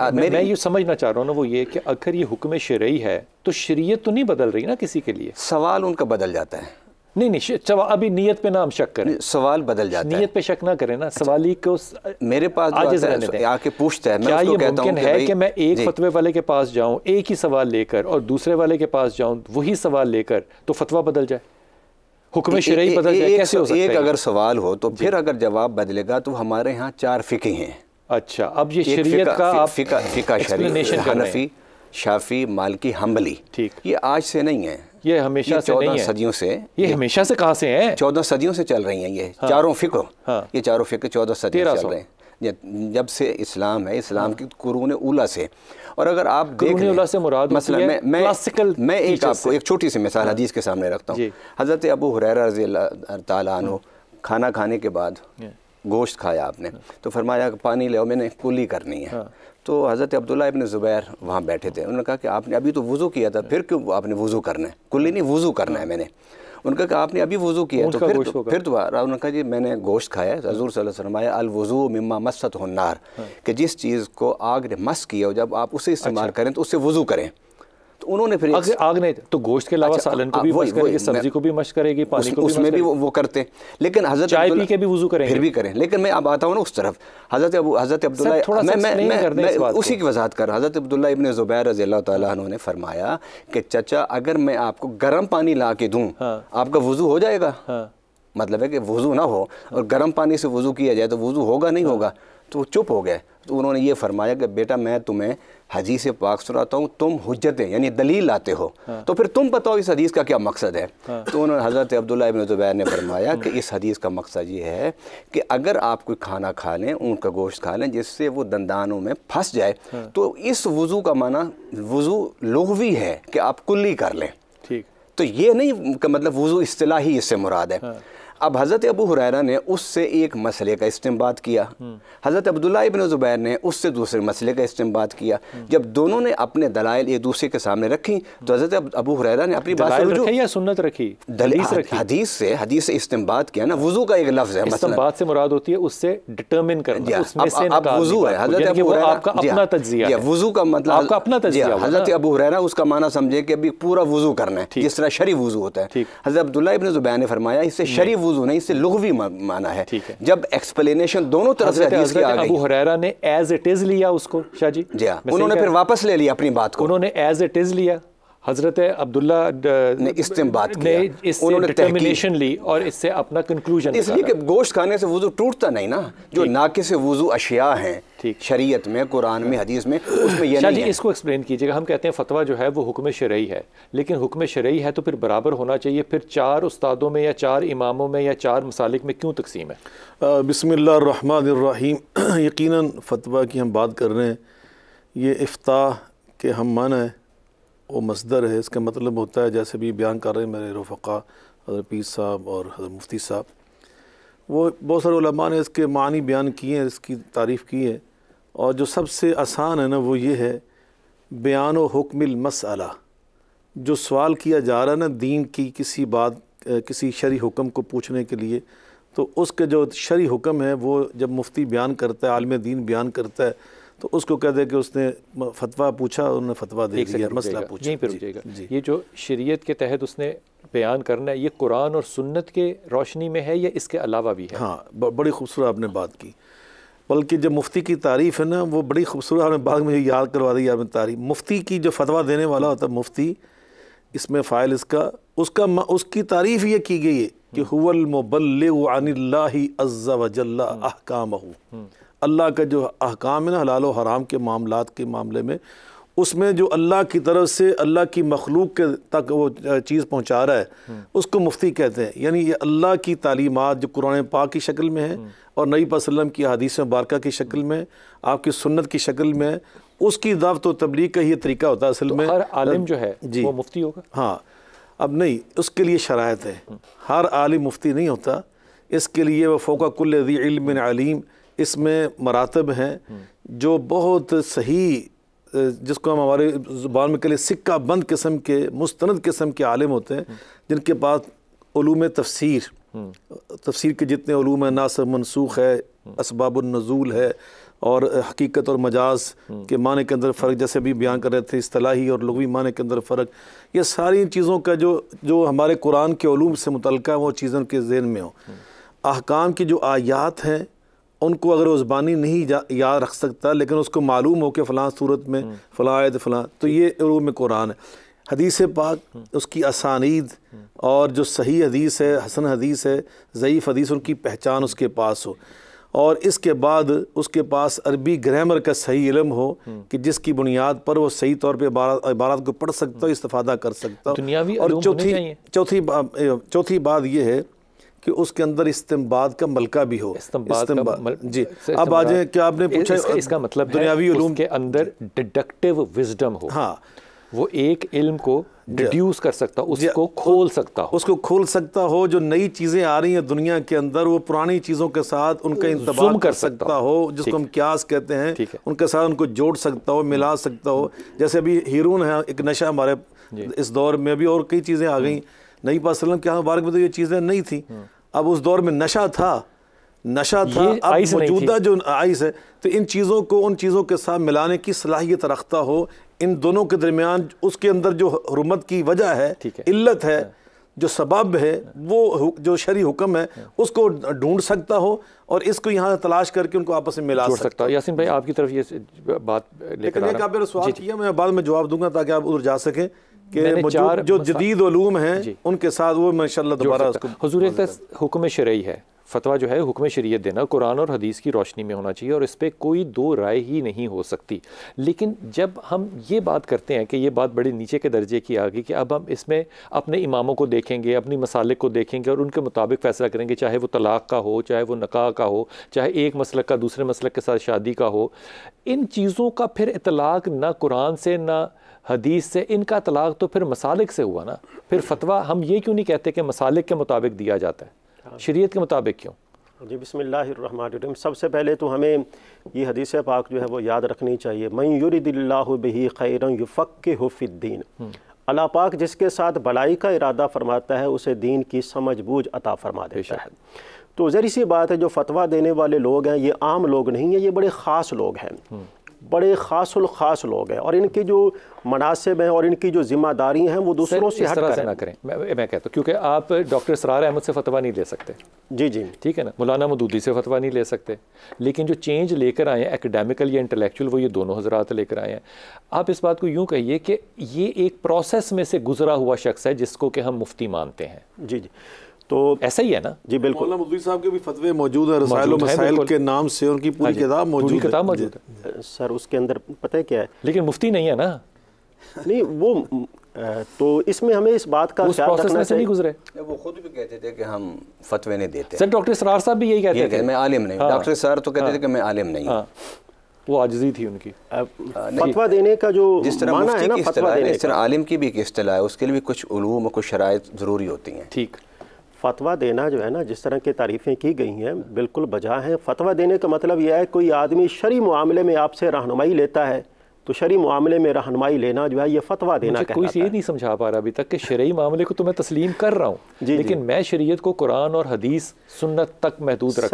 मैं, मैं ये समझना चाह रहा हूँ ना वो ये कि अगर ये हुक्म शरयी है तो शरीय तो नहीं बदल रही ना किसी के लिए सवाल उनका बदल जाता है नहीं नहीं अभी नीयत पे ना हम शक करें सवाल बदल जाता नीयत है नीयत पे शक ना करें ना अच्छा, ही को मेरे पास आके पूछता है मैं क्या ये मुमकिन है कि मैं एक फतवे वाले के पास जाऊं एक ही सवाल लेकर और दूसरे वाले के पास जाऊं वही सवाल लेकर तो फतवा बदल जाए हुक्म शरयी बदल जाए कैसे हो सकता है एक अगर सवाल हो तो फिर अगर जवाब बदलेगा तो हमारे यहाँ चार फिके हैं अच्छा अब ये शरीयत का आप फिका फिका हनफी शाफी मालकी हम्बली ठीक ये आज से नहीं है ये हमेशा ये से चौदह सदियों से ये, ये हमेशा से कहाँ से है चौदह सदियों से चल रही हैं ये हाँ, चारों फिक्र हाँ, ये चारों फिक्र चौदह सदियों चल रहे हैं जब से इस्लाम है इस्लाम हाँ। की कुरून उला से और अगर आप देख उला से मुराद मसला मैं मैं क्लासिकल मैं एक आपको एक छोटी सी मिसाल हाँ। हदीस के सामने रखता हूँ हज़रत अबू हुरैरा रजी तैन खाना खाने के बाद हाँ। गोश्त खाया आपने तो फरमाया कि पानी ले मैंने कुली करनी है हाँ। तो हज़रत अब्दुल्ला इबन ज़ुबैर वहाँ बैठे थे उन्होंने कहा कि आपने अभी तो वज़ू किया था फिर क्यों आपने वज़ू करना है कुली नहीं वज़ू करना है हाँ। मैंने उनका कहा आपने अभी वज़ू किया तो, तो फिर तो, फिर दोबारा उन्होंने कहा जी मैंने गोश्त खाया है तो हजूर सल्लल्लाहु अल मम्मा मस्त हो नार हाँ। कि जिस चीज़ को आग ने मस किया हो जब आप उसे इस्तेमाल अच्छा। करें तो उससे वज़ू करें तो उन्होंने फिर आग, आग नहीं तो गोश्त के अलावा अच्छा, सालन को भी मश्क करेगी सब्जी को भी मश्क करेगी पानी उस, को भी उसमें भी वो, वो करते हैं लेकिन हजरत चाय पी के भी वजू करें फिर भी करें लेकिन मैं अब आता हूँ ना उस तरफ हजरत अब हजरत अब्दुल्ला मैं मैं उसी की वजाहत कर हजरत अब्दुल्ला इबन ज़ुबैर रजी अल्लाह तु ने फरमाया कि चचा अगर मैं आपको गर्म पानी ला के दूँ हाँ। आपका वजू हो जाएगा हाँ। मतलब है कि वज़ू ना हो और गर्म पानी से वज़ू किया जाए तो वज़ू होगा नहीं होगा तो वो चुप हो गए तो उन्होंने ये फरमाया कि बेटा मैं तुम्हें हजी से पाक सुनाता हूँ तुम हजतें यानी दलील लाते हो हाँ। तो फिर तुम बताओ इस हदीस का क्या मकसद है हाँ। तो उन्होंने हज़रत अब्दुल्ला इबन ज़ुबैर ने फरमाया कि इस हदीस का मकसद ये है कि अगर आप कोई खाना खा लें ऊँट का गोश्त खा लें जिससे वो दंदानों में फंस जाए हाँ। तो इस वज़ू का माना वज़ू लोहवी है कि आप कुल्ली कर लें ठीक तो ये नहीं मतलब वज़ू असलाही इससे मुराद है हाँ। अब हज़रत अबू हुरैरा ने उससे एक मसले का इस्तेमाल किया हज़रत अब्दुल्ला इबन ज़ुबैर ने उससे दूसरे मसले का इस्तेमाल किया जब दोनों ने अपने दलाइल एक दूसरे के सामने रखी तो हज़रत अबू हुरैरा ने अपनी बात रखी या सुन्नत रखी दलील रखी हदीस से हदीस से इस्तेमाल किया ना वज़ू का एक लफ्ज़ है मसलन से मुराद होती है उससे डिटर्मिन करना हाँ। अब वज़ू है हज़रत अबू हुरैरा आपका हाँ। अपना तज्जिया हाँ, वज़ू का मतलब आपका अपना तज्जिया हज़रत अबू हुरैरा उसका माना समझे कि अभी पूरा वज़ू करना है जिस तरह शरी वज़ू होता है हज़रत अब्दुल्ला इबन ज़ुबैर ने फरमाया इससे शरी यूज होना इससे लुघवी माना है जब एक्सप्लेनेशन दोनों तरफ से हदीस की आ गई अबू हुरैरा ने एज इट इज लिया उसको शाह जी जी हाँ। उन्होंने फिर वापस ले लिया अपनी बात को उन्होंने एज इट इज लिया हज़रत अब्दुल्ला डिटर्मिनेशन ली और इससे अपना कंक्लूजन इसलिए कि गोश्त खाने से वज़ू टूटता नहीं ना जो नाके से वज़ू अशिया हैं ठीक शरीयत में कुरान में हाँ। हदीस में उसमें यह अच्छा नहीं है। इसको एक्सप्लेन कीजिएगा हम कहते हैं फतवा जो है वो हुक्म शरई है लेकिन हुक्म शरई है तो फिर बराबर होना चाहिए फिर चार उस्तादों में या चार इमामों में या चार मसालिक में क्यों तकसीम है बसमीम यकीन फतवा की हम बात कर रहे हैं ये इफ्ताह के हम माना है वो मसदर है इसका मतलब होता है जैसे भी बयान कर रहे हैं मेरे रफ़ा हज़र पीर साहब और हज़र मुफ्ती साहब वो बहुत सारे उलमा ने इसके मानी बयान किए हैं इसकी तारीफ़ की है और जो सबसे आसान है ना वो ये है बयान हुक्मिल मसला जो सवाल किया जा रहा है ना दीन की किसी बात किसी शरी हुक्म को पूछने के लिए तो उसके जो शरी हुक्म है वो जब मुफ्ती बयान करता है आलम दीन बयान करता है तो उसको कह दे कि उसने फतवा पूछा उन्होंने फतवा दे दिया मसला पूछा यहीं पर जी, ये जो शरीयत के तहत उसने बयान करना है ये कुरान और सुन्नत के रोशनी में है या इसके अलावा भी है हाँ बड़ी खूबसूरत आपने बात की बल्कि जब मुफ्ती की तारीफ़ है ना वो बड़ी खूबसूरत आपने बाद में याद करवा दी आपने तारीफ मुफ्ती की जो फतवा देने वाला होता है मुफ्ती इसमें फ़ाइल इसका उसका उसकी तारीफ़ ये की गई है कि हम्म। हुवल मुबल्ल अनिल्ला अज़्ज़ा वजल्ला हम्म। अहकाम हम्म। अल्लाह का जो अहकाम है ना हलाल हराम के मामला के मामले में उसमें जो अल्लाह की तरफ से अल्लाह की मखलूक के तक वो चीज़ पहुँचा रहा है हम्म। उसको मुफ्ती कहते हैं यानी ये अल्लाह की तालीमत जो कुरान पाक की शक्ल में है हम्म। और नई पसलम की हदीस मुबारक की शक्ल में आपकी सुन्नत की शक्ल में उसकी दावत व तबलीग का ही तरीका होता है असल तो में हर आलिम जो है जी वो मुफ्ती होगा हाँ अब नहीं उसके लिए शरात है हम्म। हर आलिम मुफ्ती नहीं होता इसके लिए वह फ़ोका कुल्ल अलीम इसमें मरातब हैं जो बहुत सही जिसको हम हमारे ज़ुबान में कहें सिक्का बंद किस्म के मुस्तंद किस्म के आलम होते हैं जिनके पास ूम तफसर तफसर के जितने ूम नासर मनसूख है इसबाबुलनजूल है और हकीकत और मजाज के माने के अंदर फ़र्क जैसे भी बयान कर रहे थे असलाही और लघवी माने के अंदर फ़र्क ये सारी चीज़ों का जो जो हमारे कुरान के ूम से मुतल वो चीज़ों के जेन में हो अहकाम की जो आयात हैं उनको अगर वो ज़बानी नहीं याद रख सकता लेकिन उसको मालूम हो कि फ़लाँ सूरत में हम्म। फ़लाँ आयत फ़लाँ तो ये रूम में कुरान है हदीस पाक हम्म। उसकी आसानीद हम्म। और जो सही हदीस है हसन हदीस है ज़यीफ़ हदीस उनकी पहचान उसके पास हो और इसके बाद उसके पास अरबी ग्रामर का सही इलम हो कि जिसकी बुनियाद पर वो सही तौर पे इबारत को पढ़ सकता हो इस्ता कर सकता हो और चौथी चौथी चौथी बात यह है कि उसके अंदर इस्तेमाल का मलका भी हो इस्तेमाल जी अब क्या आपने पूछा इसका, इसका मतलब दुनियावी के अंदर डिडक्टिव विजडम हो हाँ वो एक इल्म को डिड्यूस कर सकता उसको खोल सकता हो उसको खोल सकता हो जो नई चीज़ें आ रही हैं दुनिया के अंदर वो पुरानी चीज़ों के साथ उनका इंतजाम कर सकता हो जिसको हम क्यास कहते हैं है। उनके साथ उनको जोड़ सकता हो मिला सकता हो जैसे अभी हीरोन है एक नशा हमारे इस दौर में अभी और कई चीज़ें आ गई हम्म। नई वसलम के यहाँ मुबारक में तो ये चीज़ें नहीं थी अब उस दौर में नशा था नशा था अब मौजूदा जो आइस है तो इन चीज़ों को उन चीज़ों के साथ मिलाने की सलाहियत रखता हो इन दोनों के दरमियान उसके अंदर जो हरमत की वजह है, इल्लत है, है हाँ। जो सबब है हाँ। वो जो शरी हुक्म है हाँ। उसको ढूंढ सकता हो और इसको यहाँ तलाश करके उनको आपस में मिला सकता, सकता यासिन भाई आपकी तरफ ये बात लेकिन एक आपने सवाल किया मैं बाद में जवाब दूंगा ताकि आप उधर जा सकें चार जो, जदीद ूम हैं उनके साथ वो माशा दोबारा उसको हजूर हुक्म शरई है फतवा जो है हुक्म शरीय देना कुरान और हदीस की रोशनी में होना चाहिए और इस पर कोई दो राय ही नहीं हो सकती लेकिन जब हम ये बात करते हैं कि ये बात बड़े नीचे के दर्जे की आ गई कि अब हम इसमें अपने इमामों को देखेंगे अपनी मसाले को देखेंगे और उनके मुताबिक फ़ैसला करेंगे चाहे वो तलाक़ का हो चाहे वो नकाह का हो चाहे एक मसलक का दूसरे मसलक के साथ शादी का हो इन चीज़ों का फिर इतलाक़ ना कुरान से ना हदीस से इनका तलाक तो फिर मसालिक से हुआ ना फिर फतवा हम ये क्यों नहीं कहते कि मसालिक के मुताबिक दिया जाता है शरीयत के मुताबिक क्यों जी बसमीम सबसे पहले तो हमें ये हदीस पाक जो है वो याद रखनी चाहिए मैं यूरिदिल्ला बही खैर युफ़ हुफ़ीन अल्लाह पाक जिसके साथ भलाई का इरादा फरमाता है उसे दीन की समझ बूझ अता फरमा देता है तो जहरी सी बात है जो फतवा देने वाले लोग हैं ये आम लोग नहीं हैं ये बड़े ख़ास लोग हैं बड़े खासल खास लोग हैं और इनकी जो मनासिब हैं और इनकी जो जिम्मेदारी हैं वो दूसरों से हट करें, से ना करें। मैं, मैं कहता हूँ क्योंकि आप डॉक्टर सरार अहमद से फतवा नहीं ले सकते जी जी ठीक है ना मौलाना मदूदी से फतवा नहीं ले सकते लेकिन जो चेंज लेकर आए हैं एकेडमिकल या इंटेलेक्चुअल वो ये दोनों हजरात लेकर आए हैं आप इस बात को यूँ कहिए कि ये एक प्रोसेस में से गुजरा हुआ शख्स है जिसको कि हम मुफ्ती मानते हैं जी जी तो ऐसा ही है ना जी बिल्कुल साहब के भी फतवे मौजूद है रसायल मसाइल के नाम से उनकी पूरी हाँ किताब मौजूद किताब मौजूद है सर उसके अंदर पता है क्या है लेकिन मुफ्ती नहीं है ना नहीं वो तो इसमें हमें इस बात का उस प्रोसेस में से नहीं गुजरे वो खुद भी कहते थे कि हम फतवे नहीं देते सर डॉक्टर सरार साहब भी यही कहते थे मैं आलिम नहीं हाँ। डॉक्टर सर तो कहते थे हाँ। कि मैं आलिम नहीं वो आजजी थी उनकी फतवा देने का जो जिस तरह माना है ना फतवा देने इस तरह आलिम की भी एक अतलाह है उसके लिए भी कुछ उलूम और कुछ शराय ज़रूरी होती हैं ठीक फतवा देना जो है ना जिस तरह की तारीफ़ें की गई हैं बिल्कुल बजा हैं फतवा देने का मतलब यह है कोई आदमी शरी मामले में आपसे रहनुमाई लेता है तो शरी मामले में रहनमाई लेना जो है ये फतवा देना कोई ये नहीं समझा पा रहा अभी तक कि शरी मामले को तो मैं तस्लीम कर रहा हूँ लेकिन जी। मैं शरीयत को कुरान और हदीस सुन्नत तक महदूद रख